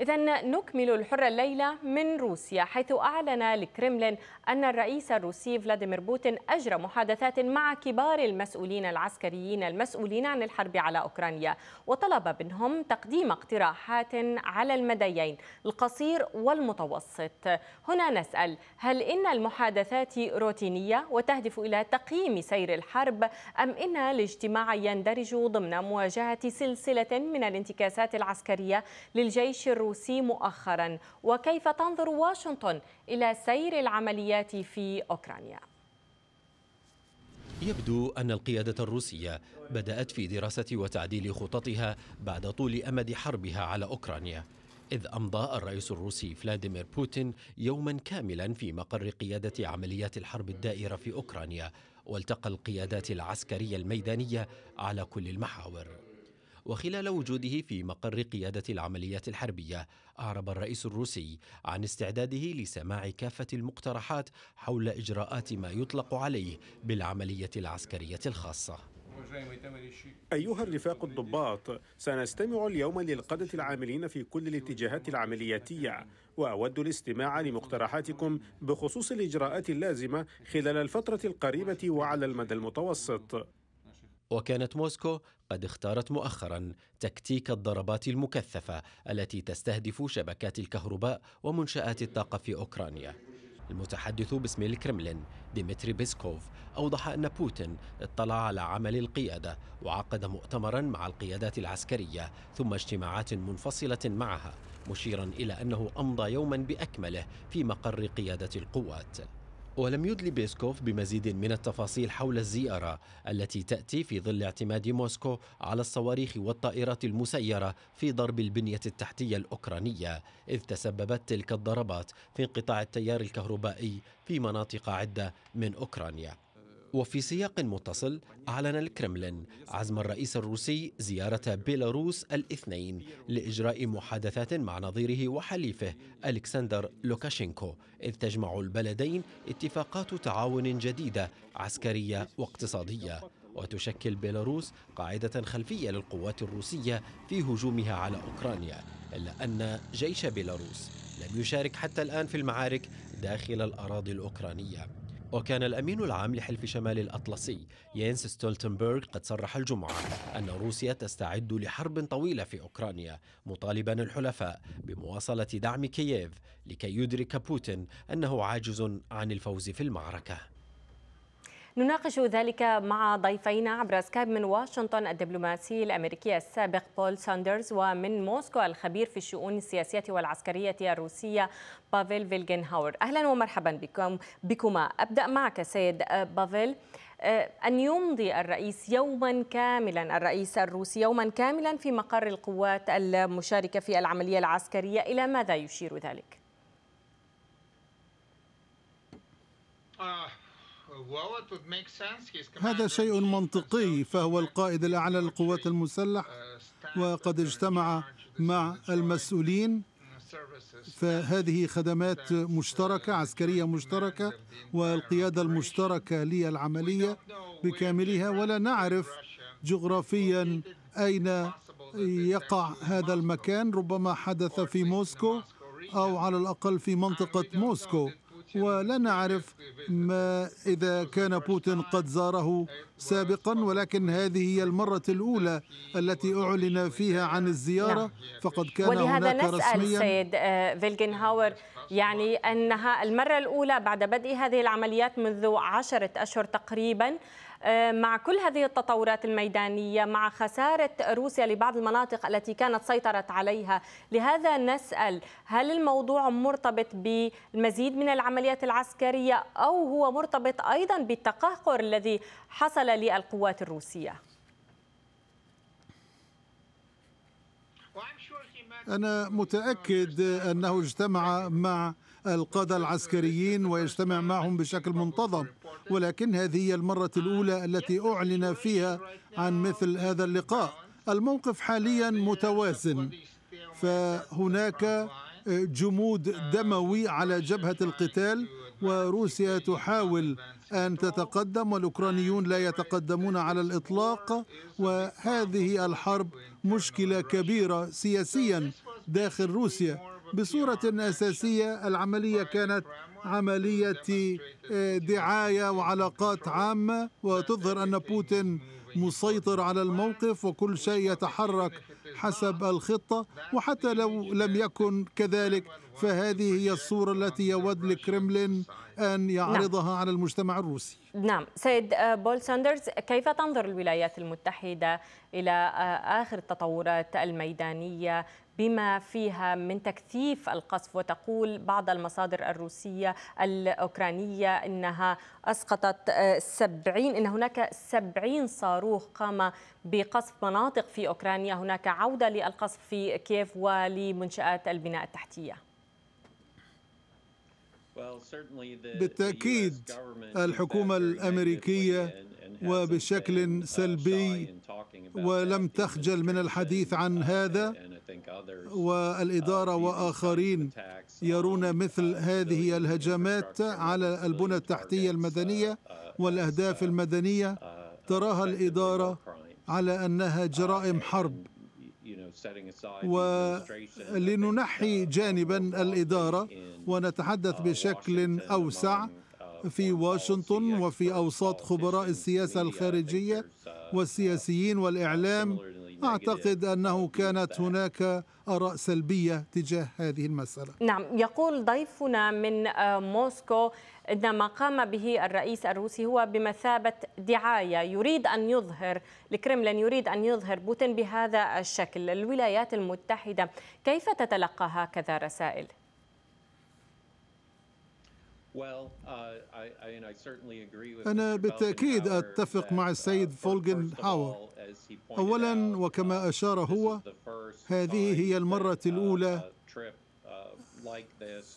إذا نكمل الحرة الليلة من روسيا حيث أعلن الكرملين أن الرئيس الروسي فلاديمير بوتين أجرى محادثات مع كبار المسؤولين العسكريين المسؤولين عن الحرب على أوكرانيا وطلب منهم تقديم اقتراحات على المديين القصير والمتوسط هنا نسأل هل إن المحادثات روتينية وتهدف إلى تقييم سير الحرب أم إن الاجتماع يندرج ضمن مواجهة سلسلة من الانتكاسات العسكرية للجيش الروسي الروسي مؤخرا وكيف تنظر واشنطن إلى سير العمليات في أوكرانيا يبدو أن القيادة الروسية بدأت في دراسة وتعديل خططها بعد طول أمد حربها على أوكرانيا إذ أمضى الرئيس الروسي فلاديمير بوتين يوما كاملا في مقر قيادة عمليات الحرب الدائرة في أوكرانيا والتقى القيادات العسكرية الميدانية على كل المحاور وخلال وجوده في مقر قيادة العمليات الحربية أعرب الرئيس الروسي عن استعداده لسماع كافة المقترحات حول إجراءات ما يطلق عليه بالعملية العسكرية الخاصة أيها الرفاق الضباط سنستمع اليوم للقادة العاملين في كل الاتجاهات العملياتية وأود الاستماع لمقترحاتكم بخصوص الإجراءات اللازمة خلال الفترة القريبة وعلى المدى المتوسط وكانت موسكو قد اختارت مؤخرا تكتيك الضربات المكثفه التي تستهدف شبكات الكهرباء ومنشات الطاقه في اوكرانيا المتحدث باسم الكرملين ديمتري بيسكوف أوضح أن بوتين اطلع على عمل القيادة وعقد مؤتمرا مع القيادات العسكرية ثم اجتماعات منفصلة معها مشيرا إلى أنه أمضى يوما بأكمله في مقر قيادة القوات ولم يدل بيسكوف بمزيد من التفاصيل حول الزيارة التي تأتي في ظل اعتماد موسكو على الصواريخ والطائرات المسيرة في ضرب البنية التحتية الأوكرانية إذ تسببت تلك الضربات في انقطاع التيار الكهربائي في مناطق عدة من أوكرانيا وفي سياق متصل أعلن الكرملين عزم الرئيس الروسي زيارة بيلاروس الاثنين لإجراء محادثات مع نظيره وحليفه ألكسندر لوكاشينكو إذ تجمع البلدين اتفاقات تعاون جديدة عسكرية واقتصادية وتشكل بيلاروس قاعدة خلفية للقوات الروسية في هجومها على أوكرانيا إلا أن جيش بيلاروس لم يشارك حتى الآن في المعارك داخل الأراضي الأوكرانية وكان الأمين العام لحلف شمال الأطلسي ينس ستولتنبرغ قد صرح الجمعة أن روسيا تستعد لحرب طويلة في أوكرانيا مطالبا الحلفاء بمواصلة دعم كييف لكي يدرك بوتين أنه عاجز عن الفوز في المعركة نناقش ذلك مع ضيفينا عبر سكايب من واشنطن الدبلوماسي الأمريكي السابق بول ساندرز ومن موسكو الخبير في الشؤون السياسية والعسكرية الروسية بافيل فيلجنهاور أهلا ومرحبا بكم بكما أبدأ معك سيد آه، بافيل آه، أن يمضي الرئيس يوما كاملا الرئيس الروسي يوما كاملا في مقر القوات المشاركة في العملية العسكرية إلى ماذا يشير ذلك؟ آه. هذا شيء منطقي فهو القائد الأعلى للقوات المسلحة uh, وقد اجتمع مع المسؤولين فهذه خدمات uh, مشتركة عسكرية مشتركة والقيادة المشتركة للعملية بكاملها ولا نعرف جغرافيا أين يقع هذا المكان ربما حدث في موسكو أو على الأقل في منطقة موسكو ولا نعرف ما إذا كان بوتين قد زاره سابقا ولكن هذه هي المرة الأولى التي أعلن فيها عن الزيارة فقد كان ولهذا هناك نسأل رسميا سيد آه، فيلجنهاور يعني أنها المرة الأولى بعد بدء هذه العمليات منذ عشرة أشهر تقريبا آه، مع كل هذه التطورات الميدانية مع خسارة روسيا لبعض المناطق التي كانت سيطرت عليها لهذا نسأل هل الموضوع مرتبط بالمزيد من العمليات العسكرية أو هو مرتبط أيضا بالتقهقر الذي حصل للقوات الروسية؟ أنا متأكد أنه اجتمع مع القادة العسكريين ويجتمع معهم بشكل منتظم ولكن هذه هي المرة الأولى التي أعلن فيها عن مثل هذا اللقاء الموقف حاليا متوازن فهناك جمود دموي على جبهة القتال وروسيا تحاول أن تتقدم والأوكرانيون لا يتقدمون على الإطلاق وهذه الحرب مشكله كبيره سياسيا داخل روسيا بصورة أساسية العملية كانت عملية آه، دعاية وعلاقات عامة وتظهر أن بوتين مسيطر على الموقف وكل شيء يتحرك حسب الخطة وحتى لو لم يكن كذلك فهذه هي الصورة التي يود الكرملين أن نعم. يعرضها نعم. على المجتمع الروسي نعم سيد آه، بول ساندرز كيف تنظر الولايات المتحدة إلى آه، آخر التطورات الميدانية بما فيها من تكثيف القصف وتقول بعض المصادر الروسية الأوكرانية أنها أسقطت 70 آه، أن هناك 70 صاروخ قام بقصف مناطق في أوكرانيا هناك عودة للقصف في كييف ولمنشآت البناء التحتية بالتاكيد الحكومه الامريكيه وبشكل uh, سلبي ولم تخجل من الحديث عن uh, هذا uh, والاداره واخرين يرون مثل هذه الهجمات على البنى التحتيه المدنيه والاهداف المدنيه تراها الاداره على انها جرائم حرب ولننحي جانبا الإدارة ونتحدث uh, بشكل أوسع uh, في واشنطن وفي أوساط خبراء السياسة الخارجية uh, والسياسيين والإعلام أعتقد أنه كانت هناك آراء سلبية تجاه هذه المسألة نعم يقول ضيفنا من آه، موسكو أن ما قام به الرئيس الروسي هو بمثابة دعاية يريد أن يظهر الكرملين يريد أن يظهر بوتين بهذا الشكل الولايات المتحدة كيف تتلقى هكذا رسائل؟ Uh, أنا بالتأكيد أتفق مع uh, السيد فولجن هاور أولا وكما uh, أشار هو هذه هي المرة الأولى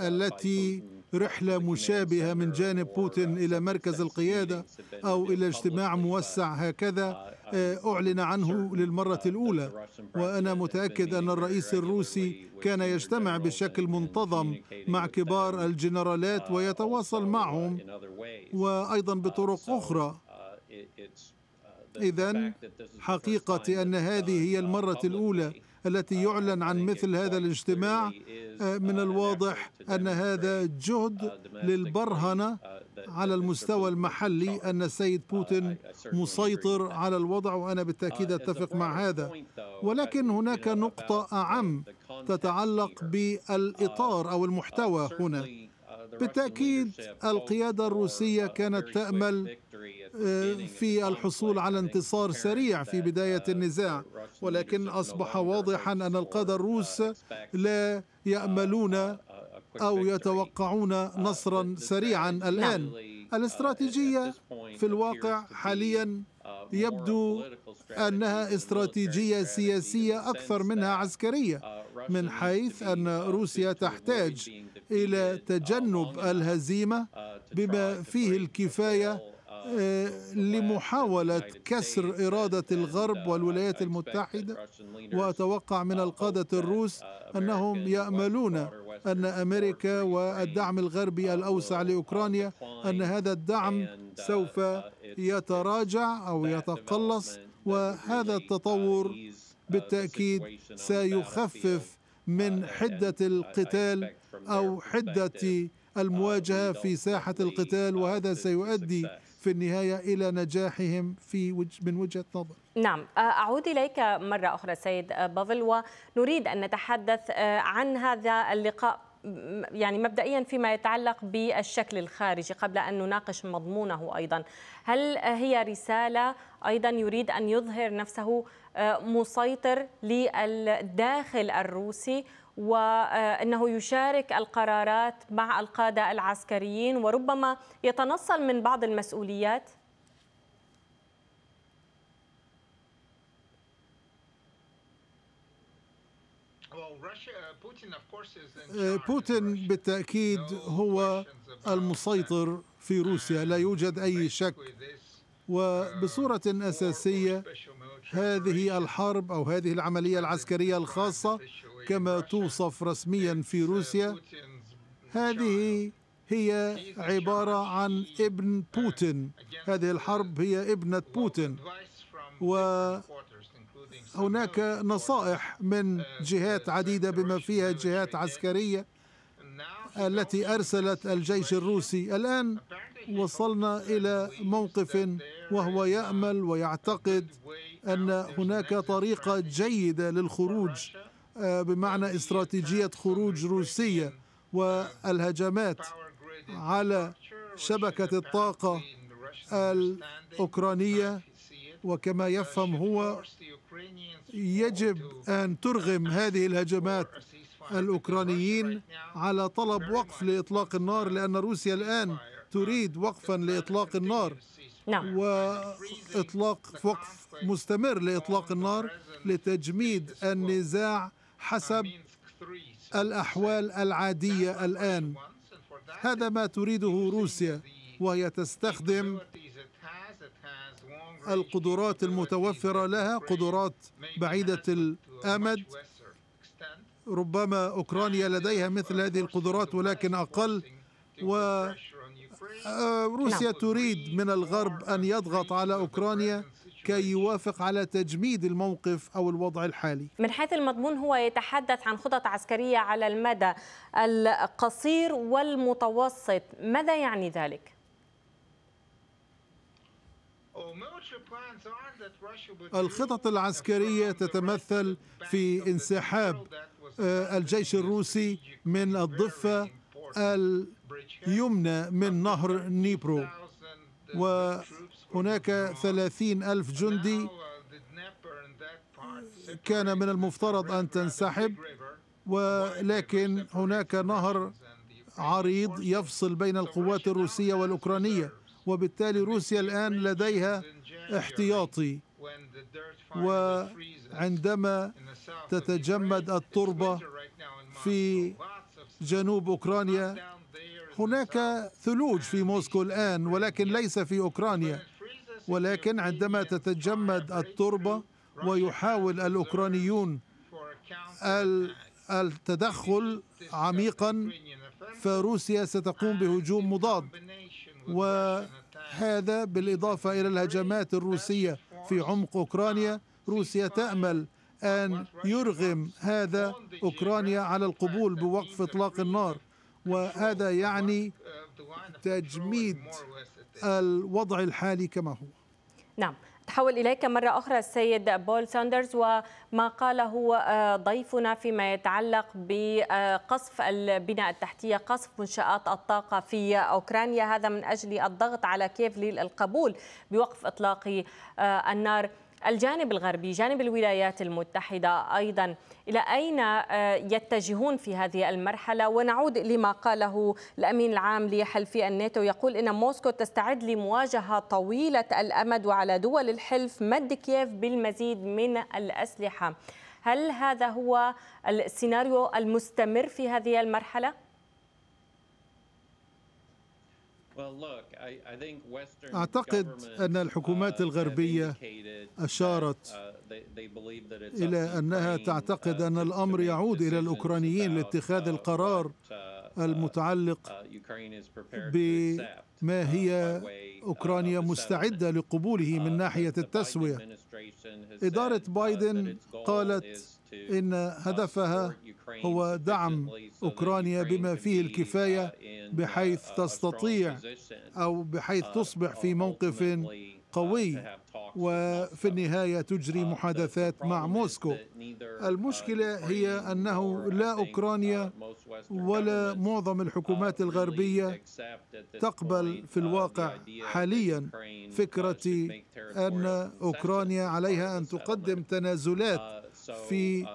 التي رحلة مشابهة من جانب بوتين إلى مركز القيادة أو إلى اجتماع موسع هكذا آه، أعلن عنه للمرة uh, الأولى وأنا متأكد أن الرئيس الروسي كان يجتمع بشكل منتظم مع كبار uh, الجنرالات uh, ويتواصل معهم وأيضا بطرق أخرى إذا حقيقة أن هذه هي المرة الأولى التي يعلن عن مثل هذا الاجتماع آه، من الواضح أن هذا جهد للبرهنة على المستوى المحلي أن السيد بوتين مسيطر على الوضع وأنا بالتأكيد أتفق مع هذا ولكن هناك نقطة أعم تتعلق بالإطار أو المحتوى هنا بالتأكيد القيادة الروسية كانت تأمل آه، في الحصول على انتصار سريع في بداية النزاع ولكن أصبح واضحا أن القادة الروس لا يأملون أو يتوقعون uh, نصرا سريعا uh, الآن uh, الاستراتيجية في الواقع حاليا يبدو أنها استراتيجية سياسية أكثر منها عسكرية من حيث أن روسيا تحتاج إلى تجنب الهزيمة بما فيه الكفاية لمحاولة كسر إرادة الغرب والولايات المتحدة وأتوقع من القادة الروس أنهم يأملون أن أمريكا والدعم الغربي الأوسع لأوكرانيا أن هذا الدعم سوف يتراجع أو يتقلص وهذا التطور بالتأكيد سيخفف من حدة القتال أو حدة المواجهة في ساحة القتال وهذا سيؤدي في النهاية إلى نجاحهم في من وجهة نظر نعم أعود إليك مرة أخرى سيد بافل ونريد أن نتحدث عن هذا اللقاء يعني مبدئيا فيما يتعلق بالشكل الخارجي قبل ان نناقش مضمونه ايضا هل هي رساله ايضا يريد ان يظهر نفسه مسيطر للداخل الروسي وأنه يشارك القرارات مع القادة العسكريين وربما يتنصل من بعض المسؤوليات؟ بوتين uh, uh, بالتأكيد هو المسيطر في روسيا لا يوجد أي شك uh, وبصورة أساسية هذه الحرب أو هذه العملية العسكرية الخاصة كما توصف رسميا في روسيا هذه هي عبارة عن ابن بوتين هذه الحرب هي ابنة بوتين وهناك نصائح من جهات عديدة بما فيها جهات عسكرية التي أرسلت الجيش الروسي الآن وصلنا إلى موقف وهو يأمل ويعتقد أن هناك طريقة جيدة للخروج آه، بمعنى استراتيجية خروج روسيا والهجمات على شبكة الطاقة الأوكرانية وكما يفهم هو يجب أن ترغم هذه الهجمات الأوكرانيين على طلب وقف لإطلاق النار لأن روسيا الآن تريد وقفا لإطلاق النار نعم. وإطلاق وقف مستمر لإطلاق النار لتجميد النزاع حسب الأحوال العادية الآن هذا ما تريده روسيا وهي تستخدم القدرات المتوفرة لها قدرات بعيدة الأمد ربما أوكرانيا لديها مثل هذه القدرات ولكن أقل وروسيا آه، نعم. تريد من الغرب أن يضغط على أوكرانيا كي يوافق على تجميد الموقف أو الوضع الحالي من حيث المضمون هو يتحدث عن خطط عسكرية على المدى القصير والمتوسط ماذا يعني ذلك؟ الخطط العسكرية تتمثل في انسحاب آه، الجيش الروسي من الضفة اليمنى من نهر نيبرو هناك ثلاثين ألف جندي كان من المفترض أن تنسحب ولكن هناك نهر عريض يفصل بين القوات الروسية والأوكرانية وبالتالي روسيا الآن لديها احتياطي وعندما تتجمد التربة في جنوب أوكرانيا هناك ثلوج في موسكو الآن ولكن ليس في أوكرانيا ولكن عندما تتجمد التربة ويحاول الأوكرانيون التدخل عميقا فروسيا ستقوم بهجوم مضاد وهذا بالإضافة إلى الهجمات الروسية في عمق أوكرانيا روسيا تأمل أن يرغم هذا أوكرانيا على القبول بوقف إطلاق النار وهذا يعني تجميد الوضع الحالي كما هو نعم تحول إليك مرة أخرى السيد بول ساندرز وما قاله آه، ضيفنا فيما يتعلق بقصف البناء التحتية قصف منشآت الطاقة في أوكرانيا هذا من أجل الضغط على كيف للقبول بوقف إطلاق آه، النار الجانب الغربي جانب الولايات المتحدة أيضا إلى أين آه، يتجهون في هذه المرحلة ونعود لما قاله الأمين العام لحلف الناتو يقول إن موسكو تستعد لمواجهة طويلة الأمد وعلى دول الحلف مد كييف بالمزيد من الأسلحة هل هذا هو السيناريو المستمر في هذه المرحله اعتقد ان الحكومات uh, الغربيه اشارت uh, الى انها تعتقد uh, ان الامر يعود الى الاوكرانيين لاتخاذ القرار المتعلق بما هي اوكرانيا مستعده لقبوله من ناحيه التسويه اداره بايدن قالت إن هدفها هو دعم أوكرانيا بما فيه الكفاية بحيث تستطيع أو بحيث تصبح في موقف قوي وفي النهاية تجري محادثات مع موسكو المشكلة هي أنه لا أوكرانيا ولا معظم الحكومات الغربية تقبل في الواقع حاليا فكرة أن أوكرانيا عليها أن تقدم تنازلات في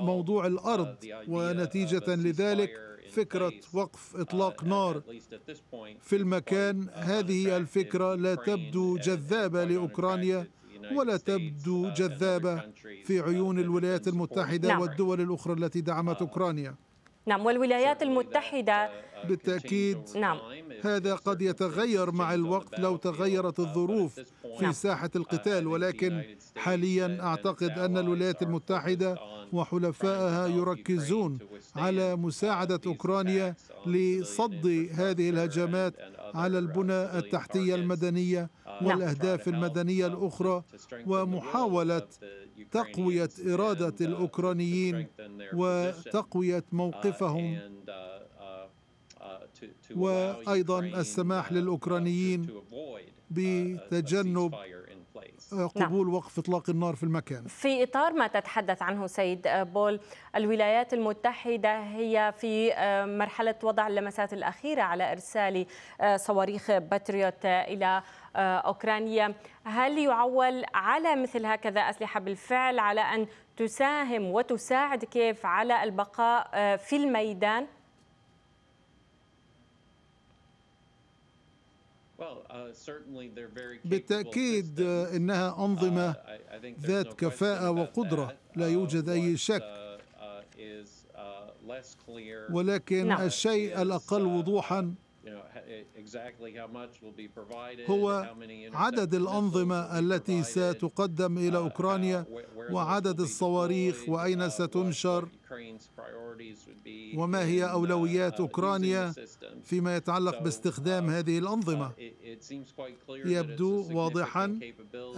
موضوع الأرض ونتيجة لذلك فكرة وقف إطلاق نار في المكان هذه الفكرة لا تبدو جذابة لأوكرانيا ولا تبدو جذابة في عيون الولايات المتحدة نعم. والدول الأخرى التي دعمت أوكرانيا نعم والولايات المتحدة بالتأكيد نعم هذا قد يتغير مع الوقت لو تغيرت الظروف في نعم. ساحة القتال ولكن حاليا أعتقد أن الولايات المتحدة وحلفائها يركزون على مساعدة أوكرانيا لصد هذه الهجمات على البنى التحتية المدنية نعم. والاهداف المدنيه الاخرى ومحاوله تقويه اراده الاوكرانيين وتقويه موقفهم وايضا السماح للاوكرانيين بتجنب نعم. قبول نعم. وقف اطلاق النار في المكان. في اطار ما تتحدث عنه سيد بول، الولايات المتحده هي في آه، مرحله وضع اللمسات الاخيره على ارسال آه، صواريخ باتريوت الى آه، أوكرانيا هل يعول على مثل هكذا أسلحة بالفعل على أن تساهم وتساعد كيف على البقاء آه، في الميدان؟ uh، بالتاكيد آه، انها uh, انظمه ذات كفاءه وقدره uh, لا يوجد اي شك ولكن الشيء الاقل وضوحا Eh, هو عدد الأنظمة التي ستقدم إلى uh, أوكرانيا uh, وعدد الصواريخ وأين uh, ستنشر وما هي أولويات أوكرانيا فيما يتعلق باستخدام هذه الأنظمة يبدو واضحا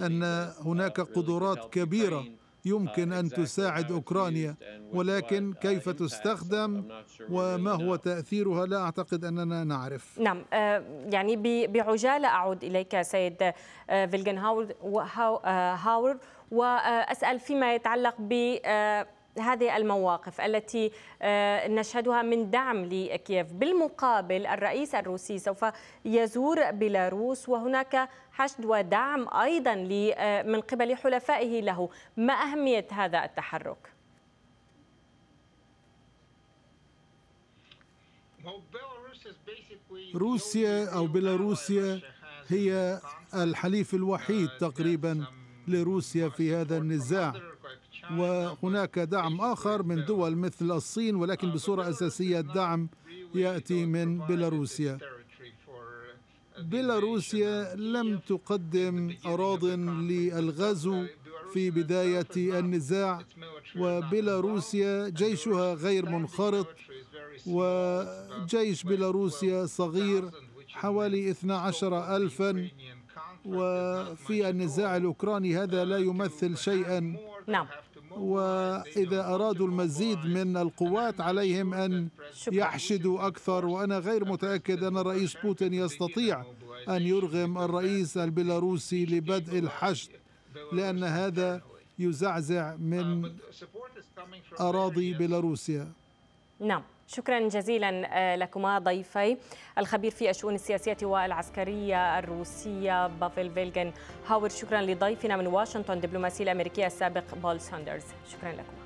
أن هناك قدرات كبيرة يمكن ان تساعد اوكرانيا ولكن uh, كيف تستخدم وما هو تاثيرها لا اعتقد اننا نعرف نعم آه، يعني بعجاله اعود اليك سيد آه، فيلجن آه، هاور واسال فيما يتعلق ب هذه المواقف التي آه، نشهدها من دعم لكييف بالمقابل الرئيس الروسي سوف يزور بيلاروس وهناك حشد ودعم أيضا آه، من قبل حلفائه له ما أهمية هذا التحرك؟ روسيا أو بيلاروسيا هي الحليف الوحيد تقريبا لروسيا في هذا النزاع وهناك دعم آخر من دول مثل الصين ولكن بصورة أساسية الدعم يأتي من بيلاروسيا بيلاروسيا لم تقدم أراض للغزو في بداية النزاع وبيلاروسيا جيشها غير منخرط وجيش بيلاروسيا صغير حوالي 12 ألفا وفي النزاع الأوكراني هذا لا يمثل شيئا نعم وإذا أرادوا المزيد من القوات عليهم أن يحشدوا أكثر وأنا غير متأكد أن الرئيس بوتين يستطيع أن يرغم الرئيس البيلاروسي لبدء الحشد لأن هذا يزعزع من أراضي بيلاروسيا نعم شكرا جزيلا آه، لكما ضيفي الخبير في الشؤون السياسية والعسكرية الروسية بافل فيلجن هاور شكرا لضيفنا من واشنطن دبلوماسي الأمريكية السابق بول ساندرز شكرا لكم